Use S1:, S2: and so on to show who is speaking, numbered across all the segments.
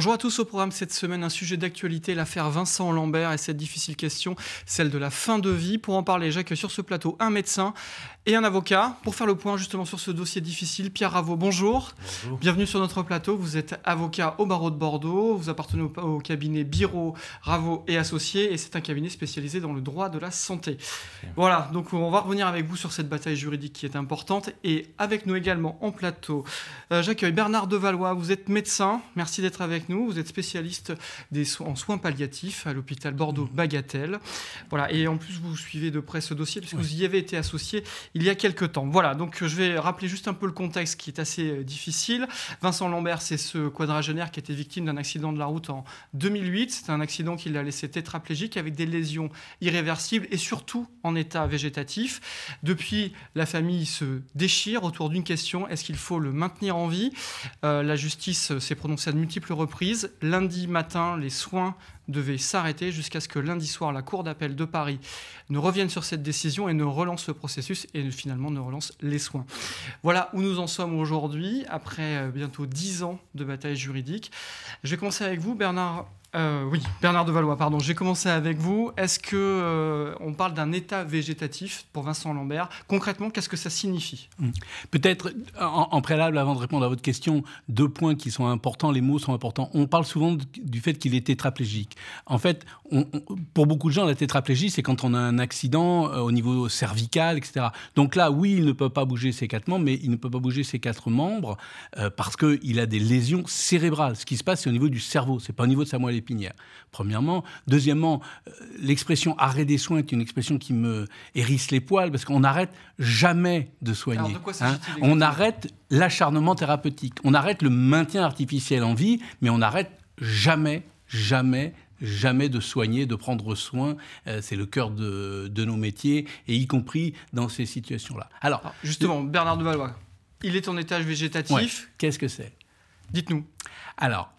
S1: Bonjour à tous au programme cette semaine, un sujet d'actualité, l'affaire Vincent Lambert et cette difficile question, celle de la fin de vie. Pour en parler, j'accueille sur ce plateau un médecin et un avocat pour faire le point justement sur ce dossier difficile. Pierre Ravo bonjour. Bienvenue sur notre plateau. Vous êtes avocat au barreau de Bordeaux, vous appartenez au cabinet Biro, Ravo et Associés et c'est un cabinet spécialisé dans le droit de la santé. Voilà, donc on va revenir avec vous sur cette bataille juridique qui est importante et avec nous également en plateau, euh, j'accueille Bernard Devalois, vous êtes médecin, merci d'être avec nous vous êtes spécialiste en soins palliatifs à l'hôpital Bordeaux-Bagatelle. Voilà, et en plus, vous suivez de près ce dossier puisque vous y avez été associé il y a quelques temps. Voilà, donc je vais rappeler juste un peu le contexte qui est assez euh, difficile. Vincent Lambert, c'est ce quadragénaire qui était victime d'un accident de la route en 2008. C'est un accident qui l'a laissé tétraplégique avec des lésions irréversibles et surtout en état végétatif. Depuis, la famille se déchire autour d'une question est-ce qu'il faut le maintenir en vie euh, La justice s'est prononcée à de multiples reprises lundi matin, les soins devaient s'arrêter jusqu'à ce que lundi soir, la Cour d'appel de Paris ne revienne sur cette décision et ne relance le processus et finalement ne relance les soins. Voilà où nous en sommes aujourd'hui, après euh, bientôt dix ans de bataille juridique. Je vais commencer avec vous, Bernard euh, oui, Bernard de Valois, pardon. J'ai commencé avec vous. Est-ce que euh, on parle d'un état végétatif pour Vincent Lambert Concrètement, qu'est-ce que
S2: ça signifie hum. Peut-être en, préalable, avant de répondre à votre question, deux points qui sont importants. Les mots sont importants. On parle souvent du fait qu'il est tétraplégique. En fait, pour beaucoup de gens, la tétraplégie, c'est quand on a un accident euh, au niveau cervical, etc. Donc là, oui, il ne peut pas bouger ses quatre membres, mais il ne peut pas bouger ses quatre membres parce qu'il a des lésions cérébrales. Ce qui se passe, c'est au niveau du cerveau. C'est pas au niveau de sa moelle premièrement. Deuxièmement, euh, l'expression arrêt des soins est une expression qui me hérisse les poils, parce qu'on n'arrête jamais de soigner. Hein. on arrête l'acharnement thérapeutique, on arrête le maintien artificiel en vie, mais on n'arrête jamais, jamais jamais de soigner, de prendre soin. Euh, c'est le cœur de, nos métiers, et y compris dans ces situations-là.
S1: Alors, justement, Bernard de Valois, il est en étage végétatif.
S2: Qu'est-ce que c'est Dites-nous. Alors,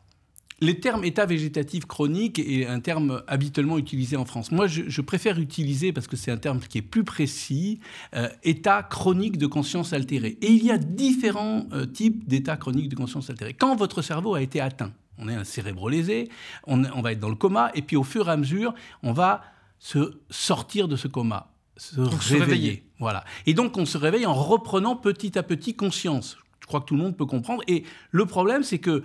S2: les termes état végétatif chronique est un terme habituellement utilisé en France. Moi, je, préfère utiliser, parce que c'est un terme qui est plus précis, euh, état chronique de conscience altérée. Et il y a différents euh, types d'état chronique de conscience altérée. Quand votre cerveau a été atteint, on est un cérébro on, on va être dans le coma, et puis au fur et à mesure, on va se sortir de ce coma se réveiller. se réveiller. Voilà. Et donc on se réveille en reprenant petit à petit conscience. Je crois que tout le monde peut comprendre. Et le problème, c'est que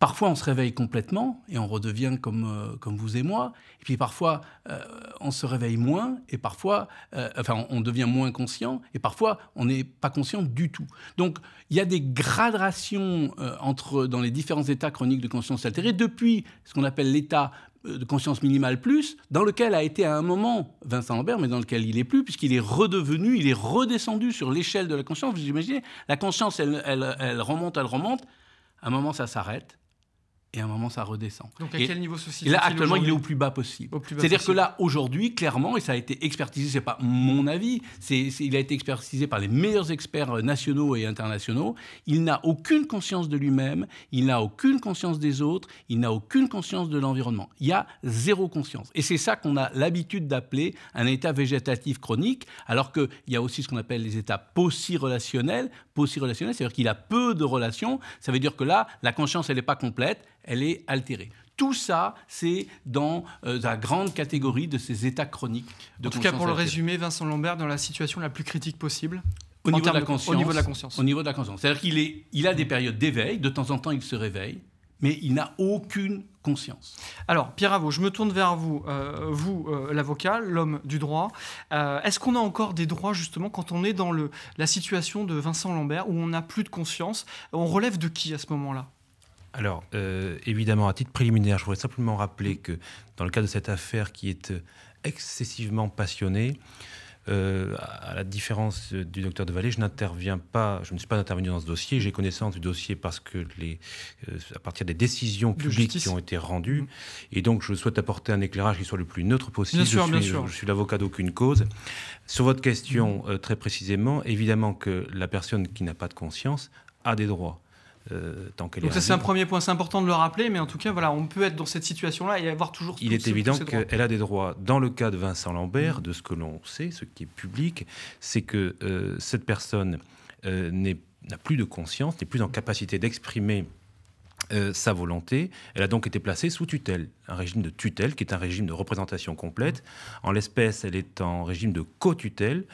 S2: Parfois, on se réveille complètement et on redevient comme, euh, comme vous et moi. Et puis parfois, euh, on se réveille moins et parfois, euh, enfin, on devient moins conscient et parfois, on n'est pas conscient du tout. Donc, il y a des gradations entre, dans les différents états chroniques de conscience altérée depuis ce qu'on appelle l'état de conscience minimale plus, dans lequel a été à un moment Vincent Lambert, mais dans lequel il n'est plus, puisqu'il est redevenu, il est redescendu sur l'échelle de la conscience. Vous imaginez, la conscience, elle, elle, elle remonte, elle remonte. À un moment, ça s'arrête et à un moment ça redescend. Donc à quel niveau ceci Là actuellement il est au plus bas possible. C'est-à-dire que là aujourd'hui clairement et ça a été expertisé, c'est pas mon avis, c'est il a été expertisé par les meilleurs experts euh, nationaux et internationaux. Il n'a aucune conscience de lui-même, il n'a aucune conscience des autres, il n'a aucune conscience de l'environnement. Il y a zéro conscience et c'est ça qu'on a l'habitude d'appeler un état végétatif chronique, alors que il y a aussi ce qu'on appelle les états post relationnels post Possi-relationnels, c'est-à-dire qu'il a peu de relations. Ça veut dire que là la conscience elle n'est pas complète elle est altérée. Tout ça, c'est dans euh, la grande catégorie de ces états chroniques. De en tout cas, pour le résumer,
S1: Vincent Lambert, dans la situation la plus critique possible au niveau, de la conscience, au niveau
S2: de la conscience. C'est-à-dire qu'il a des périodes d'éveil, de temps en temps il se réveille, mais il n'a aucune conscience.
S1: Alors, Pierre Avaux, je me tourne vers vous, euh, vous, euh, l'avocat, l'homme du droit. Est-ce qu'on a encore des droits, justement, quand on est dans la situation de Vincent Lambert, où on n'a plus de conscience On relève de qui à ce moment-là
S3: alors, euh, évidemment, à titre préliminaire, je voudrais simplement rappeler que dans le cas de cette affaire qui est euh, excessivement passionnée, euh, à la différence du docteur de Vallée, je n'interviens pas, je ne suis pas intervenu dans ce dossier. J'ai connaissance du dossier parce que les, à partir des décisions publiques qui ont été rendues, mm-hmm. et donc je souhaite apporter un éclairage qui soit le plus neutre possible. Bien je, sûr, suis, je suis, l'avocat d'aucune cause. Sur votre question, très précisément, évidemment que la personne qui n'a pas de conscience a des droits. Euh, tant Donc ça c'est un premier
S1: point, c'est important de le rappeler, mais en tout cas voilà, on peut être dans cette situation-là et avoir toujours. Il est évident qu'elle
S3: a des droits. Dans le cas de Vincent Lambert, mm. de ce que l'on sait, ce qui est public, c'est que euh, cette personne euh, n'a plus de conscience, n'est plus en capacité d'exprimer sa volonté. Elle a donc été placée sous tutelle, un régime de tutelle qui est un régime de représentation complète. Mm. En l'espèce, elle est en régime de co-tutelle,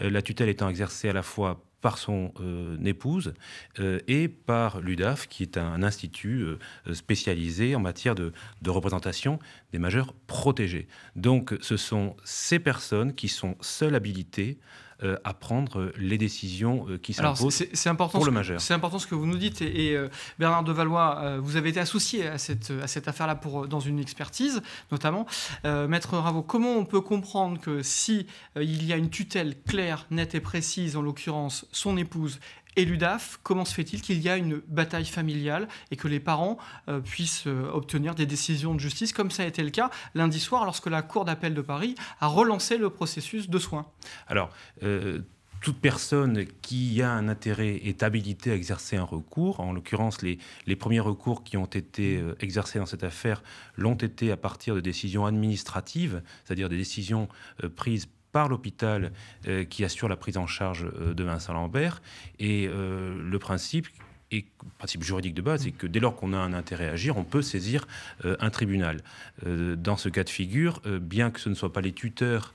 S3: la tutelle étant exercée à la fois par son euh, épouse euh, et par l'UDAF, qui est un, institut euh, spécialisé en matière de, de, représentation des majeurs protégés. Donc ce sont ces personnes qui sont seules habilitées euh, à prendre euh, les décisions euh, qui s'imposent pour le majeur. C'est
S1: important ce que vous nous dites. Et, Bernard de Valois, vous avez été associé à cette, affaire-là pour, dans une expertise, notamment. Maître Ravo, comment on peut comprendre que si il y a une tutelle claire, nette et précise, en l'occurrence son épouse et l'UDAF, comment se fait-il qu'il y a une bataille familiale et que les parents euh, puissent euh, obtenir des décisions de justice, comme ça a été le cas lundi soir lorsque la Cour d'appel de Paris a relancé le
S3: processus de soins Alors, euh, toute personne qui a un intérêt est habilitée à exercer un recours. En l'occurrence, les, les, premiers recours qui ont été exercés dans cette affaire l'ont été à partir de décisions administratives, c'est-à-dire des décisions prises par l'hôpital euh, qui assure la prise en charge euh, de Vincent Lambert. Et euh, le principe et principe juridique de base, c'est que dès lors qu'on a un intérêt à agir, on peut saisir un tribunal. dans ce cas de figure, bien que ce ne soit pas les tuteurs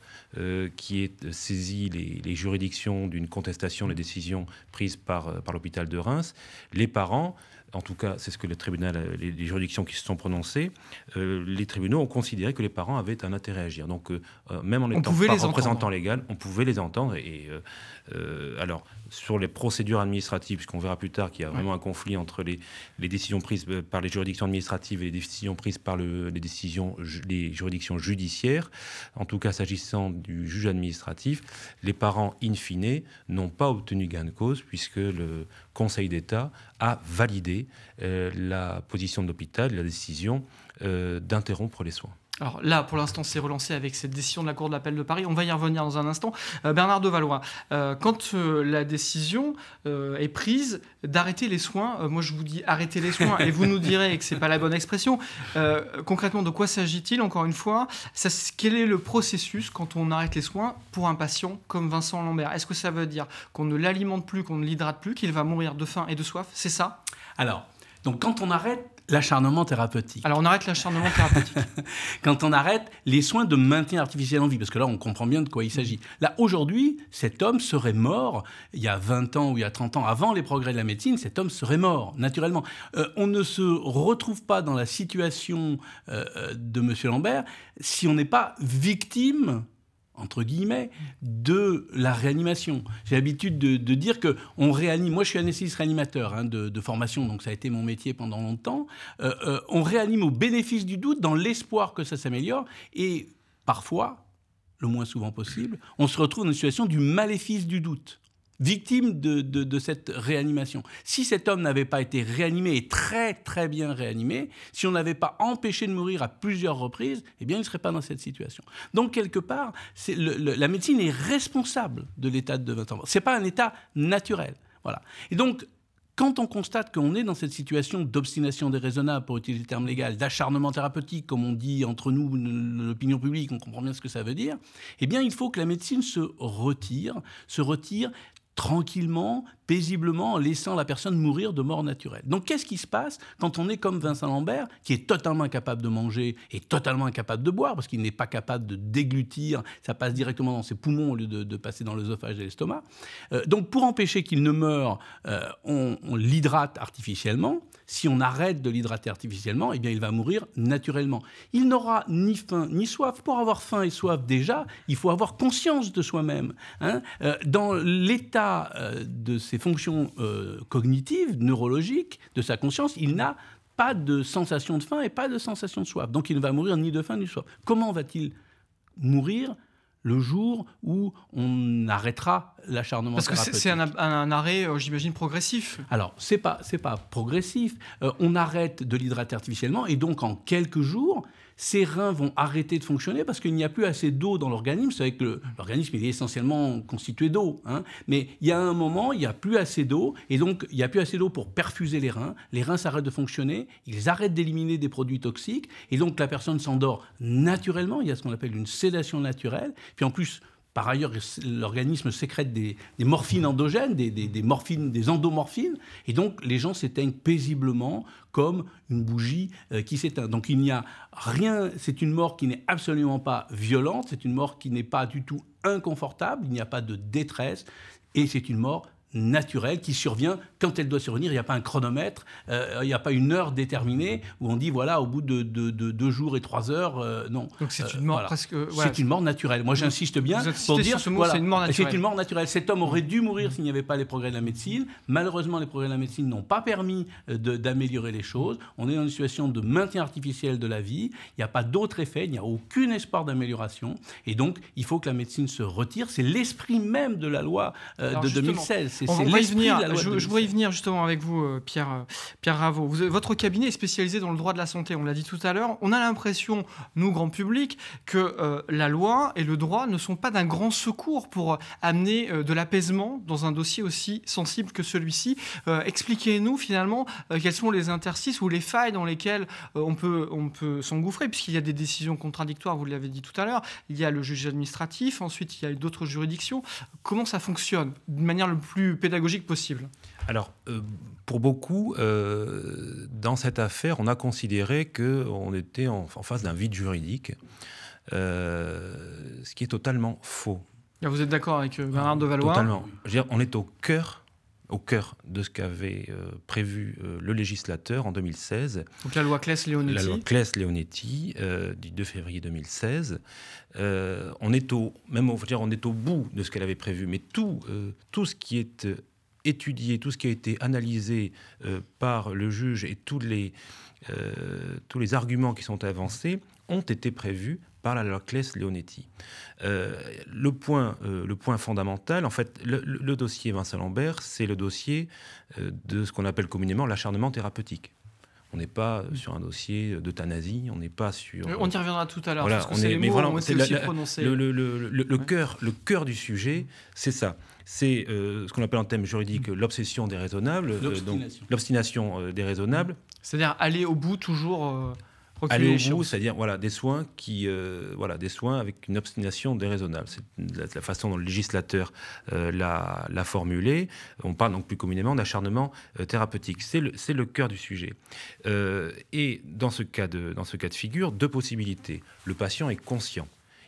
S3: qui aient saisi les, juridictions d'une contestation des décisions prises par, par l'hôpital de Reims, les parents en tout cas, c'est ce que euh, les, juridictions qui se sont prononcées, euh, les tribunaux ont considéré que les parents avaient un intérêt à agir. Donc, euh, même en étant pas les représentant légal, on pouvait les entendre. Et, euh, alors, sur les procédures administratives, puisqu'on verra plus tard qu'il y a vraiment un conflit entre les, décisions prises euh, par les juridictions administratives et les décisions prises par les, décisions, les juridictions judiciaires. En tout cas, s'agissant du juge administratif, les parents, in fine, n'ont pas obtenu gain de cause, puisque le Conseil d'État a validé euh, la position de l'hôpital, la décision d'interrompre les soins.
S1: Alors là, pour l'instant, c'est relancé avec cette décision de la Cour de l'appel de Paris. On va y revenir dans un instant. Euh, Bernard de Valois, euh, quand euh, la décision est prise d'arrêter les soins, moi je vous dis arrêter les soins et vous nous direz que c'est pas la bonne expression. concrètement, de quoi s'agit-il Encore une fois, quel est le processus quand on arrête les soins pour un patient comme Vincent Lambert Est-ce que ça veut dire qu'on ne l'alimente plus, qu'on ne l'hydrate plus, qu'il va mourir de faim et de soif C'est ça Alors, donc quand on arrête
S2: L'acharnement thérapeutique. Alors on arrête l'acharnement thérapeutique. Quand on arrête les soins de maintien artificiel en vie, parce que là on comprend bien de quoi il s'agit. Là aujourd'hui, cet homme serait mort il y a 20 ans ou il y a 30 ans, avant les progrès de la médecine, cet homme serait mort, naturellement. Euh, on ne se retrouve pas dans la situation euh, euh, de M. Lambert si on n'est pas victime entre guillemets, de la réanimation. J'ai l'habitude de, dire que on réanime. Moi, je suis anesthésiste réanimateur hein, de, formation, donc ça a été mon métier pendant longtemps. Euh, euh, on réanime au bénéfice du doute, dans l'espoir que ça s'améliore, et parfois, le moins souvent possible, on se retrouve dans une situation du maléfice du doute victime de, cette réanimation. Si cet homme n'avait pas été réanimé, et très très bien réanimé, si on n'avait pas empêché de mourir à plusieurs reprises, eh bien il ne serait pas dans cette situation. Donc quelque part, la médecine est responsable de l'état de ans. Ce n'est pas un état naturel. Voilà. Et donc, quand on constate qu'on est dans cette situation d'obstination déraisonnable, pour utiliser le terme légal, d'acharnement thérapeutique, comme on dit entre nous, l'opinion publique, on comprend bien ce que ça veut dire, eh bien, il faut que la médecine se retire, se retire tranquillement, paisiblement, en laissant la personne mourir de mort naturelle. Donc qu'est-ce qui se passe quand on est comme Vincent Lambert, qui est totalement incapable de manger et totalement incapable de boire, parce qu'il n'est pas capable de déglutir, ça passe directement dans ses poumons au lieu de, passer dans l'œsophage et l'estomac. Euh, donc pour empêcher qu'il ne meure, euh, on l'hydrate artificiellement, si on arrête de l'hydrater artificiellement, eh bien, il va mourir naturellement. Il n'aura ni faim ni soif. Pour avoir faim et soif déjà, il faut avoir conscience de soi-même. Hein. Euh, dans l'état euh, de ses fonctions euh, cognitives, neurologiques, de sa conscience, il n'a pas de sensation de faim et pas de sensation de soif. Donc il ne va mourir ni de faim ni de soif. Comment va-t-il mourir le jour où on arrêtera l'acharnement Parce que c'est un, arrêt, euh, j'imagine, progressif. Alors, c'est pas, pas progressif. Euh, on arrête de l'hydrater artificiellement et donc en quelques jours, ces reins vont arrêter de fonctionner parce qu'il n'y a plus assez d'eau dans l'organisme. C'est vrai que l'organisme est essentiellement constitué d'eau. Hein. Mais il y a un moment, il n'y a plus assez d'eau. Et donc, il n'y a plus assez d'eau pour perfuser les reins. Les reins s'arrêtent de fonctionner. Ils arrêtent d'éliminer des produits toxiques. Et donc, la personne s'endort naturellement. Il y a ce qu'on appelle une sédation naturelle. Puis en plus, par ailleurs, l'organisme sécrète des, morphines endogènes, des, morphines, des endomorphines, et donc les gens s'éteignent paisiblement comme une bougie euh, qui s'éteint. Donc il n'y a rien, c'est une mort qui n'est absolument pas violente, c'est une mort qui n'est pas du tout inconfortable, il n'y a pas de détresse, et c'est une mort naturelle qui survient quand elle doit survenir. Il n'y a pas un chronomètre, euh, il n'y a pas une heure déterminée où on dit voilà, au bout de deux jours et trois heures, euh, non. Donc c'est une mort c'est une mort naturelle. Moi j'insiste bien pour dire ce c'est une mort naturelle. C'est une mort naturelle. Cet homme aurait dû mourir mm. s'il n'y avait pas les progrès de la médecine. Malheureusement, les progrès de la médecine n'ont pas permis euh, d'améliorer les choses. On est dans une situation de maintien artificiel de la vie. Il n'y a pas d'autre effet, il n'y a aucun espoir d'amélioration. Et donc il faut que la médecine se retire. C'est l'esprit même de la loi de 2016 je, voudrais
S1: y venir justement avec vous, euh, Pierre, euh, Pierre Raveau. votre cabinet est spécialisé dans le droit de la santé, on l'a dit tout à l'heure. On a l'impression, nous, grand public, que euh, la loi et le droit ne sont pas d'un grand secours pour amener de l'apaisement dans un dossier aussi sensible que celui-ci. Expliquez-nous finalement quels sont les interstices ou les failles dans lesquelles on peut, on peut s'engouffrer, puisqu'il y a des décisions contradictoires, vous l'avez dit tout à l'heure. Il y a le juge administratif, ensuite il y a d'autres juridictions. Comment ça fonctionne de manière le plus pédagogique possible
S3: Alors, euh, pour beaucoup, euh, dans cette affaire, on a considéré qu'on était en, face d'un vide juridique, euh, ce qui est totalement faux.
S1: Vous êtes d'accord avec Bernard de Valois Totalement.
S3: Je veux dire, on est au cœur au cœur de ce qu'avait euh, prévu euh, le législateur en 2016. Donc la loi Claes-Leonetti. La loi Claes-Leonetti euh, du 2 février 2016. on est au même, on est au bout de ce qu'elle avait prévu, mais tout, tout ce qui est étudié, tout ce qui a été analysé par le juge et tous les tous les arguments qui sont avancés ont été prévus par la Loclès Leonetti. Euh, le, point, euh, le point fondamental, en fait, le, dossier Vincent Lambert, c'est le dossier euh, de ce qu'on appelle communément l'acharnement thérapeutique. On n'est pas sur un dossier d'euthanasie, on n'est pas sur. On y reviendra tout à l'heure, parce mais voilà, on Le, le, le, le cœur, le cœur du sujet, c'est ça. C'est ce qu'on appelle en thème juridique mm. l'obsession déraisonnable, l'obstination déraisonnable. C'est-à-dire aller
S1: au bout toujours aller au
S3: c'est-à-dire voilà, des soins qui, euh, voilà, des soins avec une obstination déraisonnable. C'est la, façon dont le législateur euh, l'a formulé. On parle donc plus communément d'acharnement euh, thérapeutique. C'est le, le, cœur du sujet. et dans ce, cas de, dans ce cas de figure, deux possibilités. Le patient est conscient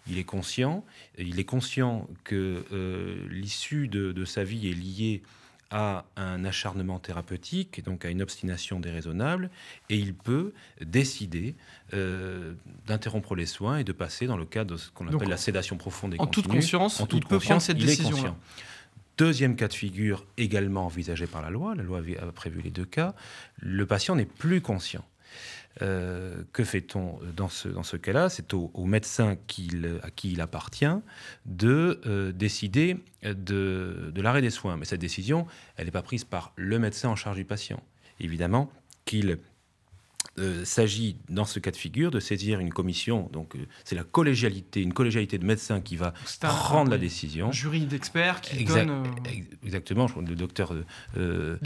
S3: il est conscient, il est conscient que l'issue de, de, sa vie est liée à un acharnement thérapeutique, et donc à une obstination déraisonnable, et il peut décider euh, d'interrompre les soins et de passer dans le cadre de ce qu'on appelle la sédation profonde et en Toute conscience, en toute il conscience, décision. Deuxième cas de figure également envisagé par la loi, la loi a prévu les deux cas, le patient n'est plus conscient. Euh, que fait-on dans ce, dans ce cas-là C'est au, médecin à qui il appartient de euh, décider de, de l'arrêt des soins. Mais cette décision, elle n'est pas prise par le médecin en charge du patient. Évidemment qu'il il euh, s'agit dans ce cas de figure de saisir une commission. Donc euh, c'est la collégialité, une collégialité de médecins qui va prendre la décision. jury d'experts qui donne. Euh, exactement. Le docteur de,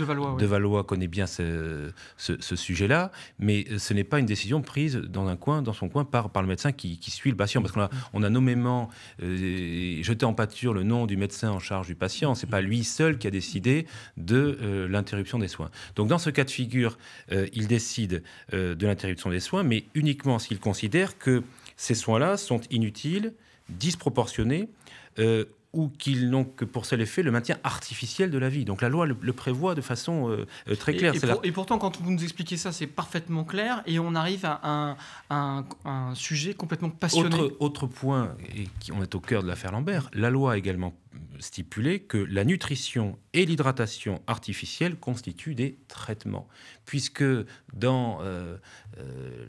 S3: Valois, connaît bien ce, sujet-là, mais ce n'est pas une décision prise dans un coin, dans son coin, par, le médecin qui, suit le patient, parce qu'on a, on a nommément jeté en pâture le nom du médecin en charge du patient. C'est pas lui seul qui a décidé de l'interruption des soins. Donc dans ce cas de figure, il décide euh, de l'interruption des soins, mais uniquement s'il considère que ces soins-là sont inutiles, disproportionnés, euh, ou qu'ils n'ont que pour seul effet le maintien artificiel de la vie. Donc la loi le, prévoit de façon euh, euh, très claire.
S1: Et, pourtant, quand vous nous expliquez ça, c'est parfaitement clair et on arrive à un, sujet complètement passionné.
S3: Autre, point, et qui, on est au cœur de l'affaire Lambert, la loi a également stipulé que la nutrition et l'hydratation artificielle constituent des traitements, puisque dans euh,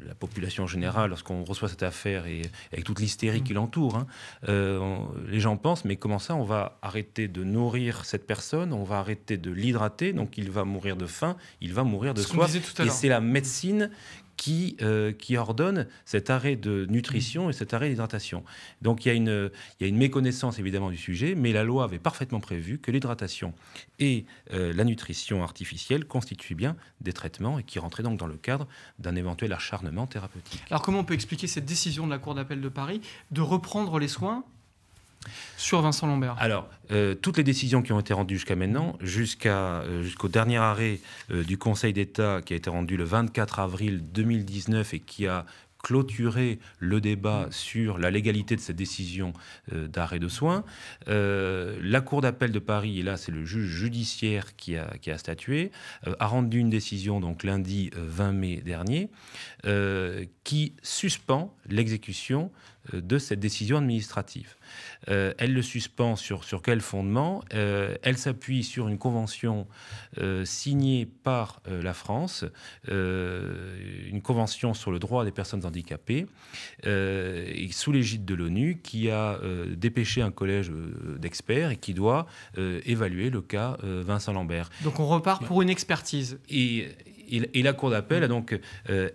S3: la population générale, lorsqu'on reçoit cette affaire et avec toute l'hystérie qui l'entoure, hein, les gens pensent, mais comment comment ça, on va arrêter de nourrir cette personne, on va arrêter de l'hydrater, donc il va mourir de faim, il va mourir de soif. Et c'est la médecine euh, qui, ordonne cet arrêt de nutrition et cet arrêt d'hydratation. Donc il y, a une, méconnaissance évidemment du sujet, mais la loi avait parfaitement prévu que l'hydratation et euh, la nutrition artificielle constituent bien des traitements et qui rentraient donc dans le cadre d'un éventuel acharnement thérapeutique. Alors comment on peut expliquer cette décision de la Cour d'appel de Paris de reprendre les
S1: soins sur Vincent Lambert.
S3: Alors, euh, toutes les décisions qui ont été rendues jusqu'à maintenant, euh, jusqu'au dernier arrêt euh, du Conseil d'État qui a été rendu le 24 avril 2019 et qui a clôturé le débat mm. sur la légalité de cette décision d'arrêt de soins. la Cour d'appel de Paris, et là c'est le juge judiciaire qui a, statué, a rendu une décision donc lundi 20 mai dernier qui suspend l'exécution euh, de cette décision administrative. Euh, elle le suspend sur, sur quel fondement euh, Elle s'appuie sur une convention signée par la France, une convention sur le droit des personnes handicapées, sous l'égide de l'ONU, qui a dépêché un collège d'experts et qui doit évaluer le cas Vincent Lambert. Donc on repart pour une expertise. et la Cour d'appel a donc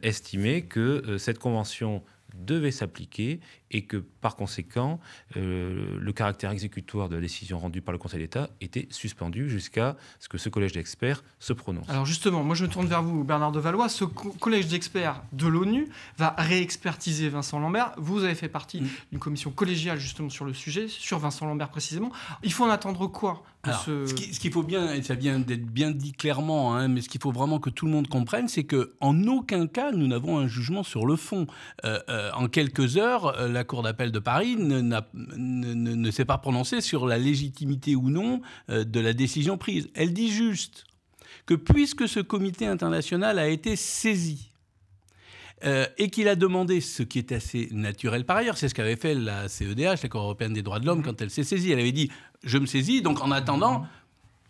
S3: estimé que cette convention devait s'appliquer et que par conséquent, euh, le caractère exécutoire de la décision rendue par le Conseil d'État était suspendu jusqu'à ce que ce collège d'experts se prononce.
S1: Alors justement, moi je me tourne vers vous, Bernard de Valois. Ce collège d'experts de l'ONU va réexpertiser Vincent Lambert. Vous avez fait partie mm. d'une commission collégiale justement sur le sujet, sur Vincent Lambert précisément. Il faut en attendre quoi
S2: ce... qu'il faut bien, et ça vient d'être bien dit clairement, hein, mais ce qu'il faut vraiment que tout le monde comprenne, c'est que en aucun cas nous n'avons un jugement sur le fond. Euh, euh, euh, en quelques heures, euh, la Cour d'appel de Paris ne, s'est pas prononcée sur la légitimité ou non euh, de la décision prise. Elle dit juste que puisque ce comité international a été saisi, et qu'il a demandé, ce qui est assez naturel par ailleurs, c'est ce qu'avait fait la CEDH, la Cour européenne des droits de l'homme, mmh. quand elle s'est saisie. Elle avait dit, je me saisis, donc en attendant, mmh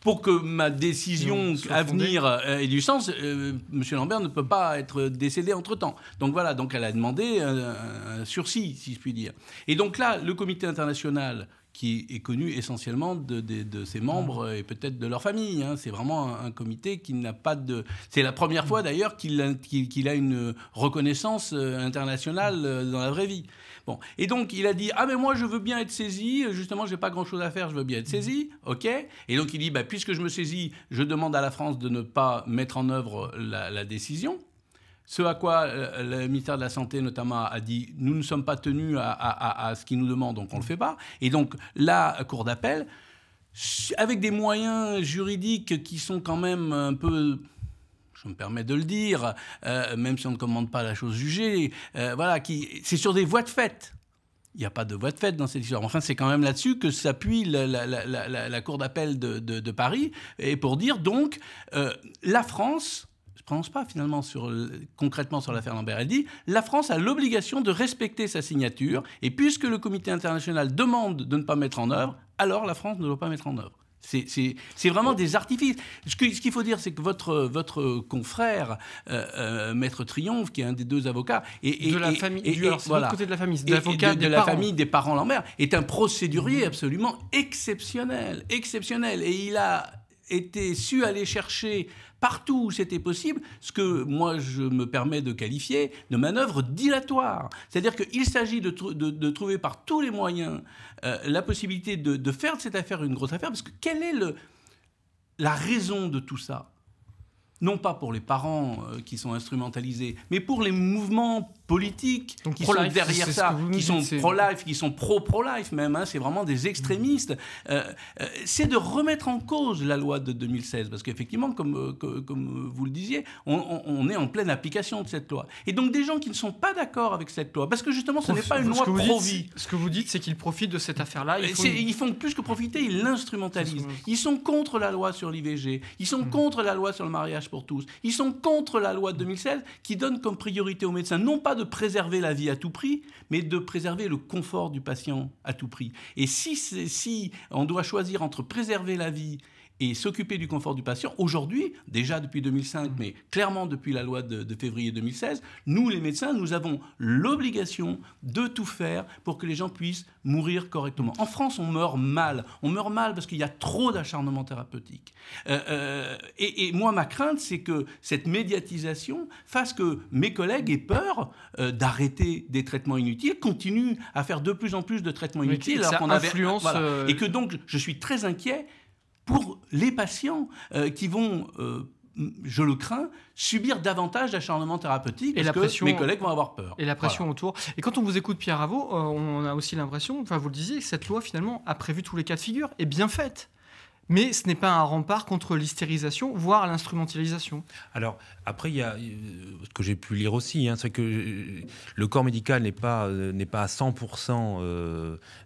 S2: pour que ma décision à venir euh, ait du sens, euh, M. Lambert ne peut pas être décédé entre-temps. Donc voilà, donc elle a demandé un sursis, si je puis dire. Et donc là, le comité international qui est connu essentiellement de, ses membres mmh. et peut-être de leur famille. Hein. C'est vraiment un, comité qui n'a pas de... C'est la première fois d'ailleurs qu'il a, qu'il a une reconnaissance euh, internationale mmh. euh, dans la vraie vie. Bon. Et donc il a dit, ah mais moi je veux bien être saisi, justement j'ai pas grand-chose à faire, je veux bien être mmh. saisi, ok Et donc il dit, bah, puisque je me saisis, je demande à la France de ne pas mettre en œuvre la décision. Ce à quoi euh, le ministère de la Santé, notamment, a dit nous ne sommes pas tenus à, ce qu'il nous demande, donc on ne le fait pas. Et donc, la Cour d'appel, avec des moyens juridiques qui sont quand même un peu je me permets de le dire, euh, même si on ne commande pas la chose jugée, euh, voilà, qui, c'est sur des voies de fait. Il n'y a pas de voies de fait dans cette histoire. Enfin, c'est quand même là-dessus que s'appuie la, Cour d'appel de, Paris, et pour dire donc, la France ne prononce pas finalement sur, concrètement sur l'affaire Lambert. Elle dit la France a l'obligation de respecter sa signature, et puisque le comité international demande de ne pas mettre en œuvre, alors la France ne doit pas mettre en œuvre. C'est vraiment des artifices. Ce qu'il faut dire, c'est que votre, votre confrère, euh, euh, Maître Triomphe, qui est un des deux avocats, et, de la famille, du, côté de la famille, de, des de la famille des parents Lambert, est un procédurier mhm. absolument exceptionnel, exceptionnel, et il a était su aller chercher partout où c'était possible ce que moi je me permets de qualifier de manœuvre dilatoire. C'est-à-dire qu'il s'agit de, trouver par tous les moyens euh, la possibilité de, faire de cette affaire une grosse affaire, parce que quelle est le, la raison de tout ça Non pas pour les parents euh, qui sont instrumentalisés, mais pour les mouvements politiques, Donc, sont, derrière ça, qui sont pro-life, qui sont pro-pro-life même, hein, c'est vraiment des extrémistes. Mm. Euh, euh, c'est de remettre en cause la loi de 2016, parce qu'effectivement, comme, euh, comme vous le disiez, on, est en pleine application de cette loi. Et donc des gens qui ne sont pas d'accord avec cette loi, parce que justement, ce n'est pas une loi pro-vie.
S1: Ce que vous dites, c'est qu'ils profitent de cette affaire-là. Ils,
S2: font... plus que profiter, ils l'instrumentalisent. Ils sont contre la loi sur l'IVG, ils sont mm. contre la loi sur le mariage pour tous, ils sont contre la loi de 2016 qui donne comme priorité aux médecins, non pas de préserver la vie à tout prix, mais de préserver le confort du patient à tout prix. Et si, si on doit choisir entre préserver la vie et s'occuper du confort du patient. Aujourd'hui, déjà depuis 2005, mm. mais clairement depuis la loi de, février 2016, nous, les médecins, nous avons l'obligation de tout faire pour que les gens puissent mourir correctement. En France, on meurt mal. On meurt mal parce qu'il y a trop d'acharnement thérapeutique. Euh, euh, et, moi, ma crainte, c'est que cette médiatisation fasse que mes collègues aient peur euh, d'arrêter des traitements inutiles, continuent à faire de plus en plus de traitements inutiles, Et que donc, je suis très inquiet pour les patients euh, qui vont euh, je le crains, subir davantage d'acharnement thérapeutique parce la pression, que mes collègues vont avoir peur. Et la pression
S1: autour. Et quand on vous écoute, Pierre Raveau, on a aussi l'impression, enfin vous le disiez, que cette loi finalement a prévu tous les cas de figure et bien faite mais ce n'est pas un rempart contre l'hystérisation, voire l'instrumentalisation.
S3: Alors, après, il y a euh, ce que j'ai pu lire aussi, hein, c'est que euh, le corps médical n'est pas, euh, n'est pas à 100%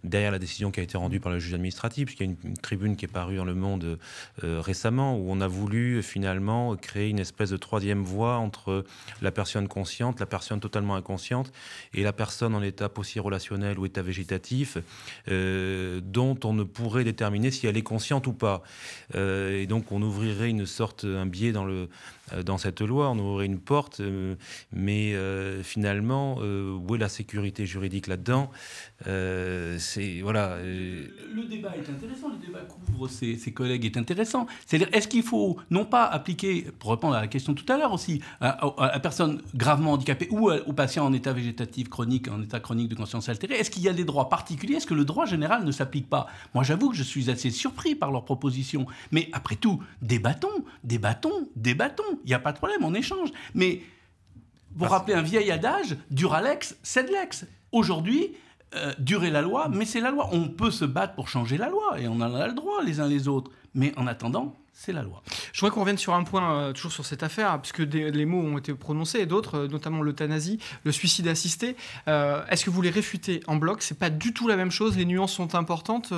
S3: derrière la décision qui a été rendue par le juge administratif, puisqu'il y a une, tribune qui est parue dans Le Monde récemment, où on a voulu finalement créer une espèce de troisième voie entre la personne consciente, la personne totalement inconsciente, et la personne en état aussi relationnel ou état végétatif, dont on ne pourrait déterminer si elle est consciente ou pas. Euh, et donc on ouvrirait une sorte, un biais dans, le, euh, dans cette loi, on ouvrirait une porte, euh, mais finalement, où est la sécurité juridique là-dedans C'est voilà. Le
S2: débat est intéressant, le débat qu'ouvrent
S3: ses, collègues est intéressant. C'est-à-dire,
S2: est-ce qu'il faut non pas appliquer, pour répondre à la question tout à l'heure aussi, à, personne gravement handicapée ou au aux patients en état végétatif chronique, en état chronique de conscience altérée, est-ce qu'il y a des droits particuliers Est-ce que le droit général ne s'applique pas Moi, j'avoue que je suis assez surpris par leur propos mais après tout, débattons, débattons, débattons. Il n'y a pas de problème, on échange. Mais vous rappelez un vieil adage, Duralex, c'est de l'ex. Aujourd'hui, euh, durer la loi, mais c'est la loi. On peut se battre pour changer la loi, et on en a le droit les uns les autres. Mais en attendant, c'est
S1: la loi. Je voudrais qu'on revienne sur un point, euh, toujours sur cette affaire, hein, puisque des, les mots ont été prononcés et d'autres, euh, notamment l'euthanasie, le suicide assisté. Euh, est-ce que vous les réfutez en bloc C'est pas du tout la même chose, les nuances sont importantes.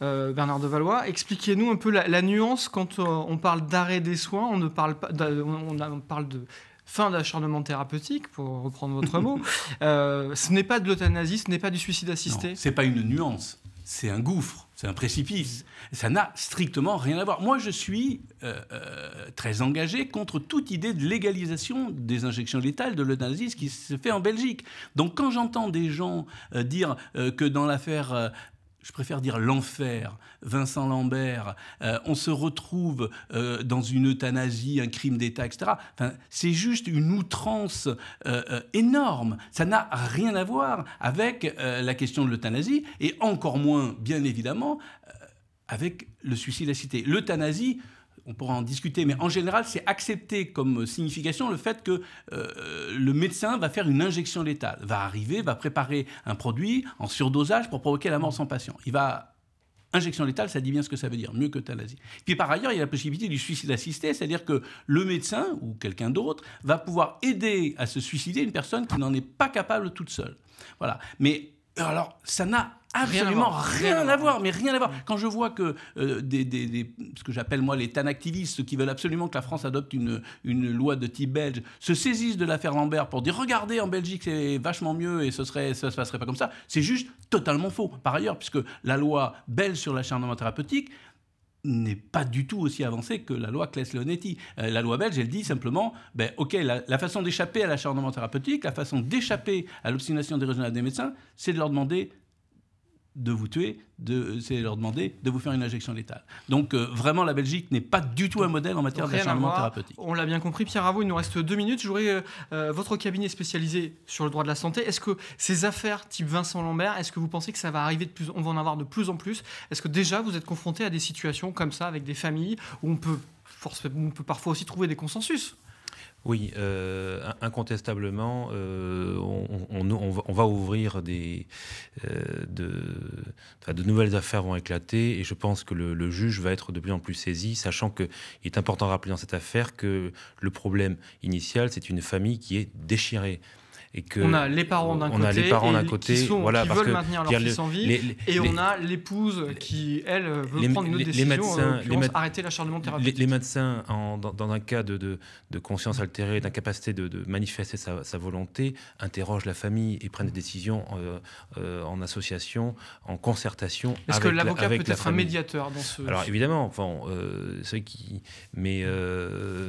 S1: Bernard de Valois, expliquez-nous un peu la, nuance quand on parle d'arrêt des soins, on ne parle pas, on, parle de fin d'acharnement thérapeutique,
S2: pour reprendre votre mot. ce n'est pas de l'euthanasie, ce n'est pas du suicide assisté. C'est pas une nuance c'est un gouffre, c'est un précipice. Ça n'a strictement rien à voir. Moi, je suis euh, euh, très engagé contre toute idée de légalisation des injections létales de l'euthanasie, ce qui se fait en Belgique. Donc, quand j'entends des gens euh, dire que dans l'affaire je préfère dire l'enfer, Vincent Lambert, euh, on se retrouve euh, dans une euthanasie, un crime d'État, etc. Enfin, c'est juste une outrance euh, énorme. Ça n'a rien à voir avec la question de l'euthanasie, et encore moins, bien évidemment, avec le suicide à cité. L'euthanasie, on pourra en discuter, mais en général, c'est accepté comme signification le fait que euh, le médecin va faire une injection létale, va arriver, va préparer un produit en surdosage pour provoquer la mort sans patient. Il va Injection létale, ça dit bien ce que ça veut dire, mieux que thalasie. Puis par ailleurs, il y a la possibilité du suicide assisté, c'est-à-dire que le médecin ou quelqu'un d'autre va pouvoir aider à se suicider une personne qui n'en est pas capable toute seule. Voilà. Mais alors, ça n'a absolument rien, à voir, mais rien à voir. Mm. Quand je vois que euh, des, ce que j'appelle moi les tanactivistes, activistes qui veulent absolument que la France adopte une, une loi de type belge, se saisissent de l'affaire Lambert pour dire regardez en Belgique c'est vachement mieux et ce serait, ça se passerait pas comme ça, c'est juste totalement faux. Par ailleurs, puisque la loi belge sur l'acharnement thérapeutique n'est pas du tout aussi avancée que la loi Claes-Leonetti. Euh, la loi belge, elle dit simplement, ben, OK, la, façon d'échapper à l'acharnement thérapeutique, la façon d'échapper à l'obstination des régionales des médecins, c'est de leur demander de vous tuer, de, c'est leur demander de vous faire une injection létale. Donc euh, vraiment, la Belgique n'est pas du tout un modèle en matière d'acharnement thérapeutique.
S1: On l'a bien compris. Pierre vous, il nous reste deux minutes. J'aurais euh, euh, votre cabinet spécialisé sur le droit de la santé. Est-ce que ces affaires type Vincent Lambert, est-ce que vous pensez que ça va arriver de plus, on va en avoir de plus en plus Est-ce que déjà vous êtes confronté à des situations comme ça avec des familles où on peut, on peut parfois aussi trouver des consensus
S3: oui, euh, incontestablement, euh, on, va, ouvrir des. Euh, de, nouvelles affaires vont éclater et je pense que le, le juge va être de plus en plus saisi, sachant qu'il est important de rappeler dans cette affaire que le problème initial, c'est une famille qui est déchirée que on a les parents d'un côté, les parents côté, qui veulent maintenir leur fils en vie, et on
S1: a l'épouse qui elle veut prendre une décision, médecins, Les,
S3: médecins, dans, un cas de, conscience altérée, d'incapacité de, manifester sa, volonté, interrogent la famille et prennent des décisions euh, euh, en association, en concertation. Est-ce que l'avocat peut être un médiateur dans ce Alors évidemment, enfin, euh, qui, mais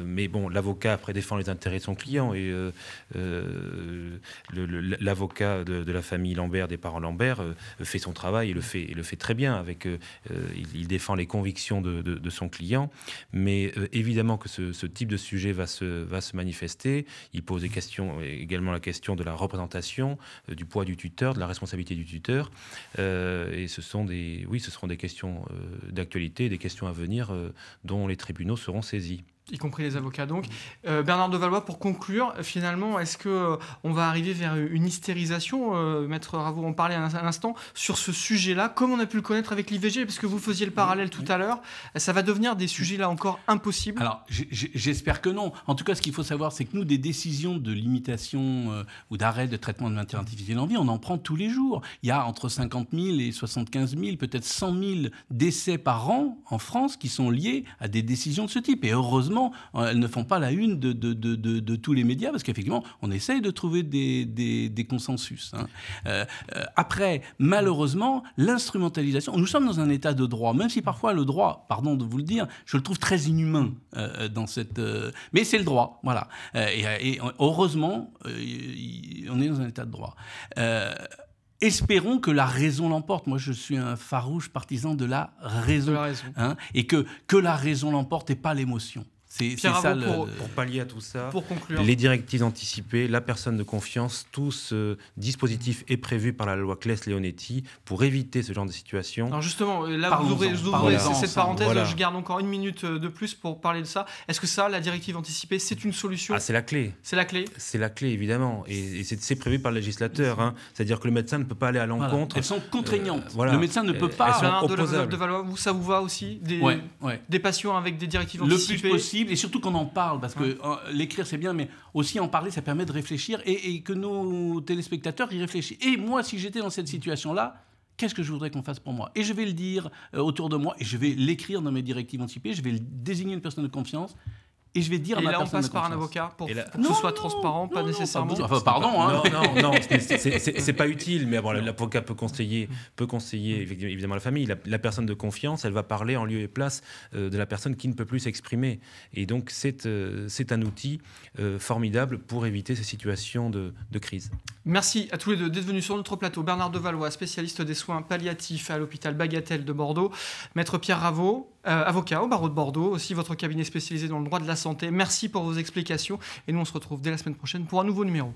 S3: mais bon, l'avocat après défend les intérêts de son client et l'avocat de, la famille Lambert, des parents Lambert, euh, fait son travail et le fait, très bien. Avec, euh, euh, il, défend les convictions de, son client, mais évidemment que ce, type de sujet va se, manifester. Il pose également la question de la représentation, du poids du tuteur, de la responsabilité du tuteur. et ce sont des, oui, ce seront des questions d'actualité, des questions à venir dont les tribunaux seront saisis
S1: y compris les avocats donc. Euh, Bernard de Valois, pour conclure, finalement, est-ce que euh, on va arriver vers une hystérisation euh, Maître Ravour en parlait un instant sur ce sujet-là, comme on a pu le connaître avec l'IVG, parce que vous faisiez le parallèle tout à l'heure. Ça va devenir des sujets là encore
S2: impossibles Alors, j'espère que non. En tout cas, ce qu'il faut savoir, c'est que nous, des décisions de limitation ou d'arrêt de traitement de maintien artificiel en vie, on en prend tous les jours. Il y a entre 50 000 et 75 000, peut-être 100 000 décès par an en France qui sont liés à des décisions de ce type. Et heureusement, euh, elles ne font pas la une de, de, tous les médias, parce qu'effectivement, on essaye de trouver des, consensus. Hein. Euh, euh, après, malheureusement, l'instrumentalisation, nous sommes dans un état de droit, même si parfois le droit, pardon de vous le dire, je le trouve très inhumain dans cette... mais c'est le droit, voilà. Et, heureusement, on est dans un état de droit. Espérons que la raison l'emporte. Moi, je suis un farouche partisan de la raison. Hein, et que, que la raison l'emporte et pas l'émotion. C'est ça pour, pallier à tout ça. Pour conclure. Les
S3: directives anticipées, la personne de confiance, tout ce dispositif est prévu par la loi Claes-Leonetti pour éviter ce genre de situation. Alors justement, euh, là, vous ouvrez, cette parenthèse, je
S1: garde encore une minute euh, de plus pour parler de ça. Est-ce que ça, la directive anticipée, c'est une solution ah, C'est la clé. C'est la clé
S3: C'est la clé, évidemment. Et, c'est prévu par le législateur. Hein. C'est-à-dire que le médecin ne peut pas aller à l'encontre. Elles sont euh, contraignantes. Le médecin ne peut pas... Elles sont de,
S1: de vous, ça vous va aussi Des, patients avec des directives anticipées Le possible
S2: et surtout qu'on en parle parce que euh, l'écrire c'est bien, mais aussi en parler ça permet de réfléchir et, et que nos téléspectateurs y réfléchissent. Et moi, si j'étais dans cette situation-là, Qu'est-ce que je voudrais qu'on fasse pour moi Et je vais le dire euh, autour de moi, et je vais l'écrire dans mes directives anticipées, je vais désigner une personne de confiance, et je vais dire là, on passe par un avocat pour, que ce soit transparent, pas nécessairement. pardon. Hein. Non, non, non, c'est pas
S3: utile. Mais bon, l'avocat peut conseiller, peut conseiller mm. évidemment la famille. La, personne de confiance, elle va parler en lieu et place euh, de la personne qui ne peut plus s'exprimer. Et donc, c'est euh, c'est un outil euh, formidable pour éviter ces situations de, de crise.
S1: Merci à tous les deux d'être venus sur notre plateau. Bernard Devalois, spécialiste des soins palliatifs à l'hôpital Bagatelle de Bordeaux. Maître Pierre Raveau, euh, avocat au barreau de Bordeaux, aussi votre cabinet spécialisé dans le droit de la santé. Merci pour vos explications et nous on se retrouve dès la semaine prochaine pour un nouveau numéro.